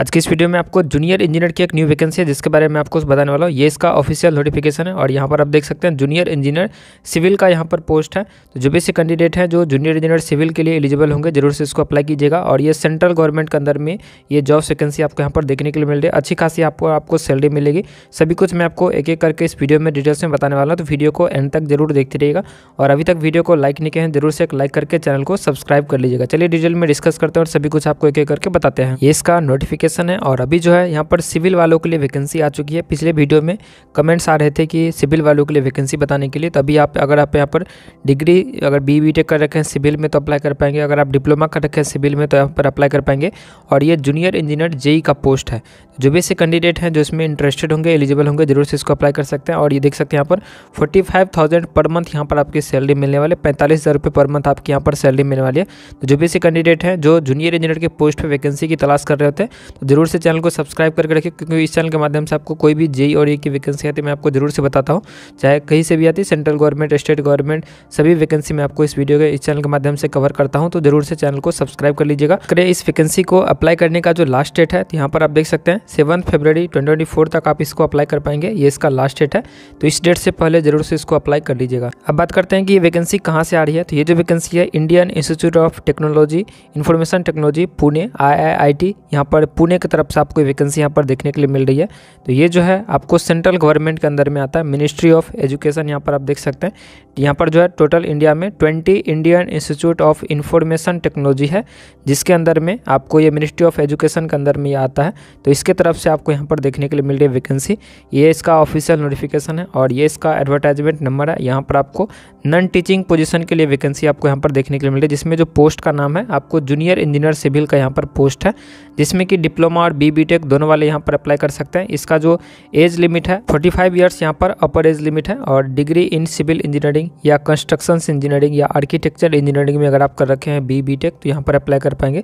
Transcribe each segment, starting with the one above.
आज की इस वीडियो में आपको जूनियर इंजीनियर की एक न्यू वैकेंसी है जिसके बारे में आपको बताने वाला हूँ ये इसका ऑफिशियल नोटिफिकेशन है और यहाँ पर आप देख सकते हैं जूनियर इंजीनियर सिविल का यहाँ पर पोस्ट है तो जो भी से कैंडिडेट हैं जो जूनियर इंजीनियर सिविल के लिए एलिजिबल होंगे जरूर से इसको अप्लाई कीजिएगा और ये सेंट्रल गवर्नमेंट के अंदर में ये जॉब वैकेंसी आपको यहाँ पर देखने के लिए मिल रही है अच्छी खासी आपको आपको सैलरी मिलेगी सभी कुछ मैं आपको एक एक करके इस वीडियो में डिटेल्स में बताने वाला हूँ तो वीडियो को एंड तक जरूर देखते रहिएगा और अभी तक वीडियो को लाइक नहीं किया है जरूर से एक लाइक करके चैनल को सब्सक्राइब कर लीजिएगा चलिए डिटेल में डिस्कस करते हैं और सभी कुछ आपको एक एक करके बताते हैं ये इसका नोटिफिकेशन वैकेंसन है और अभी जो है यहाँ पर सिविल वालों के लिए वैकेंसी आ चुकी है पिछले वीडियो में कमेंट्स आ रहे थे कि सिविल वालों के लिए वैकेंसी बताने के लिए तो अभी आप अगर आप यहाँ पर डिग्री अगर बी बी कर रखे हैं सिविल में तो अप्लाई कर पाएंगे अगर आप डिप्लोमा कर रखे हैं सिविल में तो यहाँ पर अप्लाई कर पाएंगे और ये जूनियर इंजीनियर जेई का पोस्ट है जो भी से कैंडिडेट हैं जो इसमें इंटरेस्टेड होंगे एलिजिबल होंगे जरूर से इसको अप्लाई कर सकते हैं और ये देख सकते हैं यहाँ पर forty five thousand per month यहाँ पर आपकी सैलरी मिलने वाले पैंतालीस हज़ार रुपये पर मंथ आपकी यहाँ पर सैलरी मिलने वाली है तो जो भी से कैंडिडेट हैं जो जूनियर इंजीनियर के पोस्ट पर वैकेंसी की तलाश कर रहे होते हैं तो जरूर से चैनल को सब्सक्राइब करके रखिए क्योंकि इस चैनल के माध्यम से आपको कोई भी जेई और ए की वैकेंसी आती है मैं आपको जरूर से बताता हूँ चाहे कहीं से भी आती सेंट्रल गवर्नमेंट स्टेट गवर्नमेंट सभी वैकेंसी मैं आपको इस वीडियो के इस चैनल के माध्यम से कवर करता हूँ तो जरूर से चैनल को सब्सक्राइब कर लीजिएगा करें इस वैकेंसी को अप्लाई करने का जो लास्ट डेट है तो यहाँ पर आप देख सकते हैं सेवन फेब्रवरी ट्वेंटी तक आप इसको अप्लाई कर पाएंगे ये इसका लास्ट डेट है तो इस डेट से पहले जरूर से इसको अप्लाई कर लीजिएगा अब बात करते हैं कि ये वैकेंसी कहाँ से आ रही है तो ये जो वैकेंसी है Indian institute of technology information technology Pune I I यहाँ पर पुणे की तरफ से आपको वैकेंसी यहाँ पर देखने के लिए मिल रही है तो ये जो है आपको सेंट्रल गवर्नमेंट के अंदर में आता है मिनिस्ट्री ऑफ एजुकेशन यहाँ पर आप देख सकते हैं यहाँ पर जो है टोटल इंडिया में twenty Indian institute of information technology है जिसके अंदर में आपको ये मिनिस्ट्री ऑफ एजुकेशन के अंदर में ये आता है तो इसके तरफ से आपको यहाँ पर देखने के लिए मिल रही है वैकेंसी ये इसका ऑफिशियल नोटिफिकेशन है और ये इसका एडवर्टाइजमेंट नंबर है यहाँ पर आपको नन टीचिंग पोजिशन के लिए वैकेंसी आपको यहाँ पर देखने के लिए मिल रही है जिसमें जो पोस्ट का नाम है आपको जूनियर इंजीनियर सिविल का यहाँ पर पोस्ट है जिसमें कि डिप्लोमा और बी बी दोनों वाले यहाँ पर अप्लाई कर सकते हैं इसका जो एज लिमिट है फोर्टी फाइव ईयर्स यहाँ पर अपर एज लिमिट है और डिग्री इन सिविल इंजीनियरिंग या कंस्ट्रक्शन इंजीनियरिंग या आर्किटेक्चर इंजीनियरिंग में अगर आप कर रखे हैं बी बी टेक तो यहाँ पर अप्लाई कर पाएंगे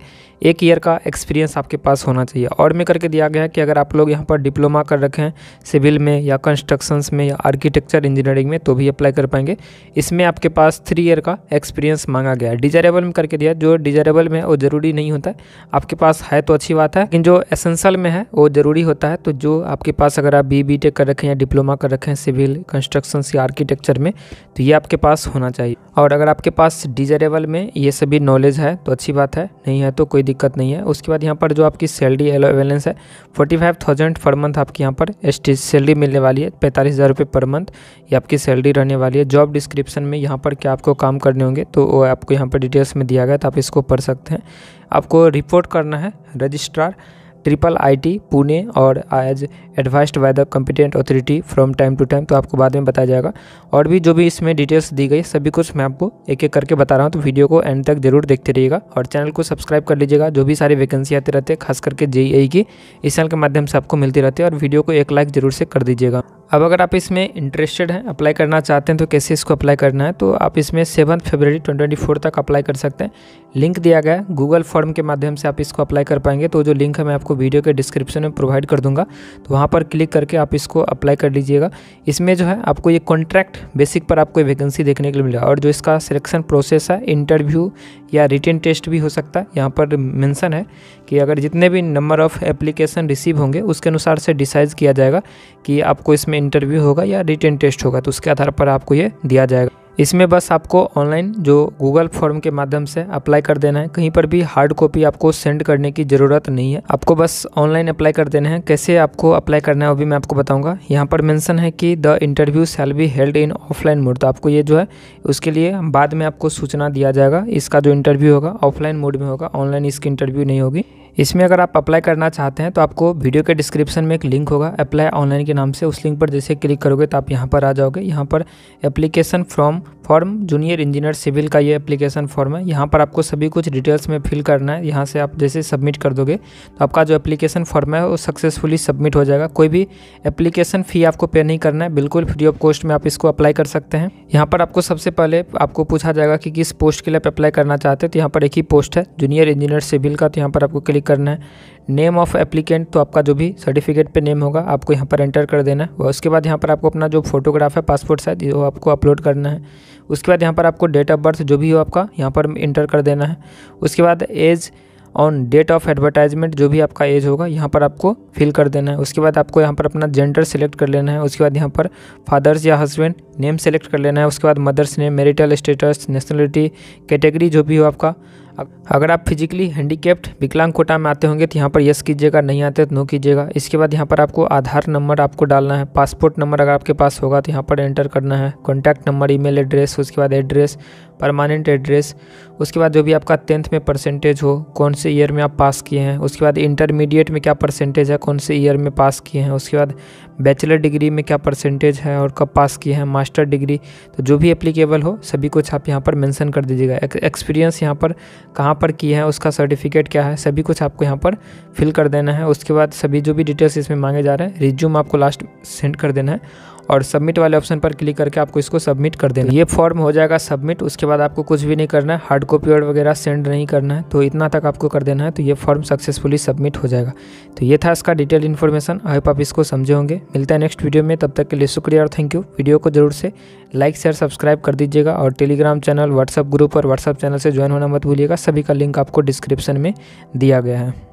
एक ईयर का एक्सपीरियंस आपके पास होना चाहिए और में करके दिया गया है कि अगर आप लोग यहाँ पर डिप्लोमा कर रखे हैं सिविल में या कंस्ट्रक्शन में या आर्किटेक्चर इंजीनियरिंग में तो भी अप्लाई कर पाएंगे इसमें आपके पास थ्री ईयर का एक्सपीरियंस मांगा गया है डिजायरेबल में करके दिया जो डिजायरेबल में वो ज़रूरी नहीं होता है आपके पास है तो अच्छी बात है लेकिन जो एसेंसल में है वो ज़रूरी होता है तो जो आपके पास अगर आप बी बी टेक कर रखें या डिप्लोमा कर रखें सिविल कंस्ट्रक्शन या आर्किटेक्चर में तो ये आपके पास होना चाहिए और अगर आपके पास डिजरेबल में ये सभी नॉलेज है तो अच्छी बात है नहीं है तो कोई दिक्कत नहीं है उसके बाद यहाँ पर जो आपकी सैलरी अवेलेंस है forty five thousand per month आपकी यहाँ पर एस सैलरी मिलने वाली है पैंतालीस हज़ार रुपये पर मंथ ये आपकी सैलरी रहने वाली है जॉब डिस्क्रिप्शन में यहाँ पर क्या आपको काम करने होंगे तो वो आपको यहाँ पर डिटेल्स में दिया गया तो आप इसको पढ़ सकते हैं आपको रिपोर्ट करना है रजिस्ट्रार ट्रिपल आईटी पुणे और as advised by the competent authority from time to time तो आपको बाद में बताया जाएगा और भी जो भी इसमें डिटेल्स दी गई सभी कुछ मैं आपको एक एक करके बता रहा हूँ तो वीडियो को एंड तक जरूर देखते रहिएगा और चैनल को सब्सक्राइब कर लीजिएगा जो भी सारी वैकेंसी आते रहते हैं खास करके जेई e e की इस चैनल के माध्यम से आपको मिलती रहती है और वीडियो को एक लाइक जरूर से कर दीजिएगा अब अगर आप इसमें इंटरेस्टेड हैं अप्लाई करना चाहते हैं तो कैसे इसको अप्लाई करना है तो आप इसमें सेवन फरवरी 2024 तक अप्लाई कर सकते हैं लिंक दिया गया है गूगल फॉर्म के माध्यम से आप इसको अप्लाई कर पाएंगे तो जो लिंक है मैं आपको वीडियो के डिस्क्रिप्शन में प्रोवाइड कर दूंगा तो वहाँ पर क्लिक करके आप इसको अप्लाई कर लीजिएगा इसमें जो है आपको ये कॉन्ट्रैक्ट बेसिक पर आपको वैकेंसी देखने के लिए मिलेगा और जो इसका सिलेक्शन प्रोसेस है इंटरव्यू या रिटर्न टेस्ट भी हो सकता है यहाँ पर मैंसन है कि अगर जितने भी नंबर ऑफ़ एप्लीकेशन रिसीव होंगे उसके अनुसार से डिसाइड किया जाएगा कि आपको इसमें इंटरव्यू होगा या रिटर्न टेस्ट होगा तो उसके आधार पर आपको ये दिया जाएगा इसमें बस आपको ऑनलाइन जो गूगल फॉर्म के माध्यम से अप्लाई कर देना है कहीं पर भी हार्ड कॉपी आपको सेंड करने की ज़रूरत नहीं है आपको बस ऑनलाइन अप्लाई कर देना है कैसे आपको अप्लाई करना है वो भी मैं आपको बताऊंगा यहाँ पर मेंशन है कि the interview shall be held in offline mode तो आपको ये जो है उसके लिए बाद में आपको सूचना दिया जाएगा इसका जो इंटरव्यू होगा ऑफलाइन मोड में होगा ऑनलाइन इसकी इंटरव्यू नहीं होगी इसमें अगर आप अप्लाई करना चाहते हैं तो आपको वीडियो के डिस्क्रिप्शन में एक लिंक होगा अप्लाई ऑनलाइन के नाम से उस लिंक पर जैसे क्लिक करोगे तो आप यहाँ पर आ जाओगे यहाँ पर application form form junior engineer civil का ये एप्लीकेशन फॉर्म है यहाँ पर आपको सभी कुछ डिटेल्स में फिल करना है यहाँ से आप जैसे सबमिट कर दोगे तो आपका जो एप्लीकेशन फॉर्म है वो सक्सेसफुली सबमिट हो जाएगा कोई भी एप्लीकेशन फ़ी आपको पे नहीं करना है बिल्कुल फ्री ऑफ कॉस्ट में आप इसको अप्लाई कर सकते हैं यहाँ पर आपको सबसे पहले आपको पूछा जाएगा कि किस पोस्ट के लिए आप अप्लाई करना चाहते हैं तो यहाँ पर एक ही पोस्ट है जूनियर इंजीनियर सिविल का तो यहाँ पर आपको क्लिक क्लिक करना है नेम ऑफ एप्लीकेंट तो आपका जो भी सर्टिफिकेट पे नेम होगा आपको यहाँ पर एंटर कर देना है उसके बाद यहाँ पर आपको अपना जो फोटोग्राफ है पासपोर्ट साइज वो आपको अपलोड करना है उसके बाद यहाँ पर आपको डेट ऑफ बर्थ जो भी हो आपका यहाँ पर इंटर कर देना है उसके बाद age on date of advertisement जो भी आपका एज होगा यहाँ पर आपको फिल कर देना है उसके बाद आपको यहाँ पर अपना जेंडर सेलेक्ट कर लेना है उसके बाद यहाँ पर फादर्स या हस्बैंड नेम सेलेक्ट कर लेना है उसके बाद mother's name marital status nationality category जो भी हो आपका अगर आप फिजिकली हैंडीकेप्ड विकलांग कोटा में आते होंगे तो यहाँ पर यस कीजिएगा नहीं आते तो नो कीजिएगा इसके बाद यहाँ पर आपको आधार नंबर आपको डालना है पासपोर्ट नंबर अगर आपके पास होगा तो यहाँ पर एंटर करना है कॉन्टैक्ट नंबर ईमेल एड्रेस उसके बाद एड्रेस परमानेंट एड्रेस उसके बाद जो भी आपका टेंथ में परसेंटेज हो कौन से ईयर में आप पास किए हैं उसके बाद इंटरमीडिएट में क्या परसेंटेज है कौन से ईयर में पास किए हैं उसके बाद बैचलर डिग्री में क्या परसेंटेज है और कब पास किए हैं मास्टर डिग्री तो जो भी एप्लीकेबल हो सभी कुछ आप यहाँ पर मेंशन कर दीजिएगा एक्सपीरियंस यहाँ पर कहाँ पर किए है उसका सर्टिफिकेट क्या है सभी कुछ आपको यहाँ पर फिल कर देना है उसके बाद सभी जो भी डिटेल्स इसमें मांगे जा रहे हैं रिज्यूम आपको लास्ट सेंड कर देना है और सबमिट वाले ऑप्शन पर क्लिक करके आपको इसको सबमिट कर देना ये फॉर्म हो जाएगा सबमिट उसके बाद आपको कुछ भी नहीं करना है हार्ड कॉपी वगैरह सेंड नहीं करना है तो इतना तक आपको कर देना है तो ये फॉर्म सक्सेसफुली सबमिट हो जाएगा तो ये था इसका डिटेल इन्फॉर्मेशन आई आप इसको समझे होंगे मिलता है नेक्स्ट वीडियो में तब तक के लिए शुक्रिया और थैंक यू वीडियो को जरूर से लाइक शेयर सब्सक्राइब कर दीजिएगा और टेलीग्राम चैनल व्हाट्सअप ग्रुप और व्हाट्सअप चैनल से ज्वाइन होना मत भूलिएगा सभी का लिंक आपको डिस्क्रिप्शन में दिया गया है